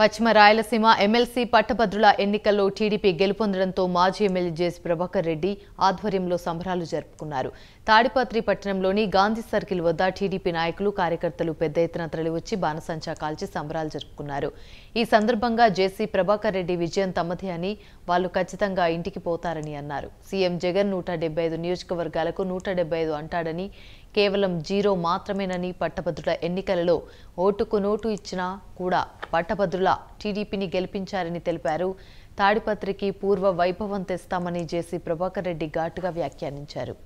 పశ్చిమ రాయలసీమ ఎమ్మెల్సీ పట్టభద్రుల ఎన్నికల్లో టీడీపీ గెలుపొందడంతో మాజీ ఎమ్మెల్యే జేసి ప్రభాకర్ రెడ్డి ఆధ్వర్యంలో సంబరాలు జరుపుకున్నారు తాడిపత్రి పట్టణంలోని గాంధీ సర్కిల్ వద్ద టీడీపీ నాయకులు కార్యకర్తలు పెద్ద ఎత్తున తరలివచ్చి బాణసంచా కాల్చి సంబరాలు జరుపుకున్నారు ఈ సందర్భంగా జేసీ ప్రభాకర్ రెడ్డి విజయం తమ్మది అని వాళ్లు ఖచ్చితంగా ఇంటికి పోతారని అన్నారు సీఎం జగన్ నూట నియోజకవర్గాలకు నూట అంటాడని కేవలం జీరో మాత్రమేనని పట్టభద్రుల ఎన్నికలలో ఓటుకు నోటు ఇచ్చినా కూడా పట్టభద్రుల టీడీపీని గెలిపించారని తెలిపారు తాడిపత్రికి పూర్వ వైభవం తెస్తామని జేసీ ప్రభాకర్ రెడ్డి ఘాటుగా వ్యాఖ్యానించారు